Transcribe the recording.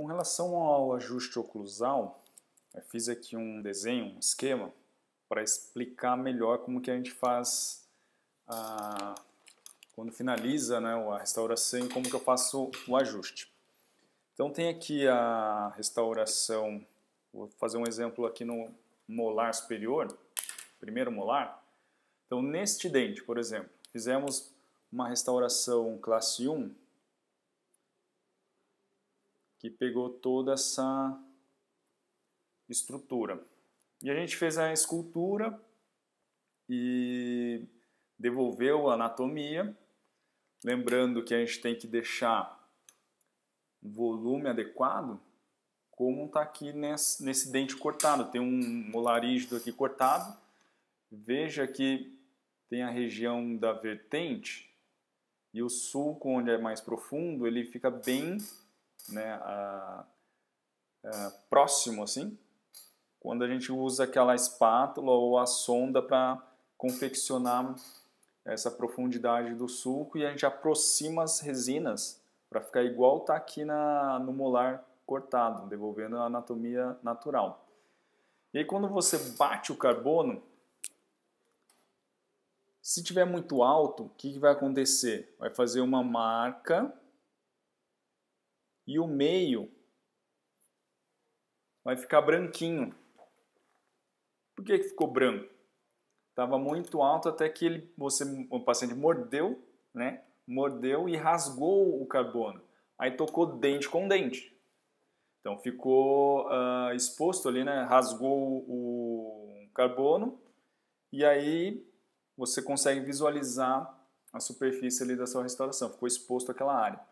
Com relação ao ajuste oclusal, eu fiz aqui um desenho, um esquema, para explicar melhor como que a gente faz a, quando finaliza né, a restauração e como que eu faço o ajuste. Então tem aqui a restauração, vou fazer um exemplo aqui no molar superior, primeiro molar. Então neste dente, por exemplo, fizemos uma restauração classe 1 que pegou toda essa estrutura. E a gente fez a escultura e devolveu a anatomia, lembrando que a gente tem que deixar um volume adequado, como está aqui nesse, nesse, dente cortado. Tem um molarígido aqui cortado. Veja que tem a região da vertente e o sulco, onde é mais profundo, ele fica bem né, a, a, é, próximo, assim, quando a gente usa aquela espátula ou a sonda para confeccionar essa profundidade do sulco e a gente aproxima as resinas para ficar igual tá aqui na, no molar cortado, devolvendo a anatomia natural. E aí quando você bate o carbono, se tiver muito alto, o que, que vai acontecer? Vai fazer uma marca e o meio vai ficar branquinho. Por que, que ficou branco? Estava muito alto até que ele, você, o paciente mordeu, né? Mordeu e rasgou o carbono. Aí tocou dente com dente. Então ficou uh, exposto ali, né? Rasgou o carbono e aí você consegue visualizar a superfície ali da sua restauração. Ficou exposto àquela área.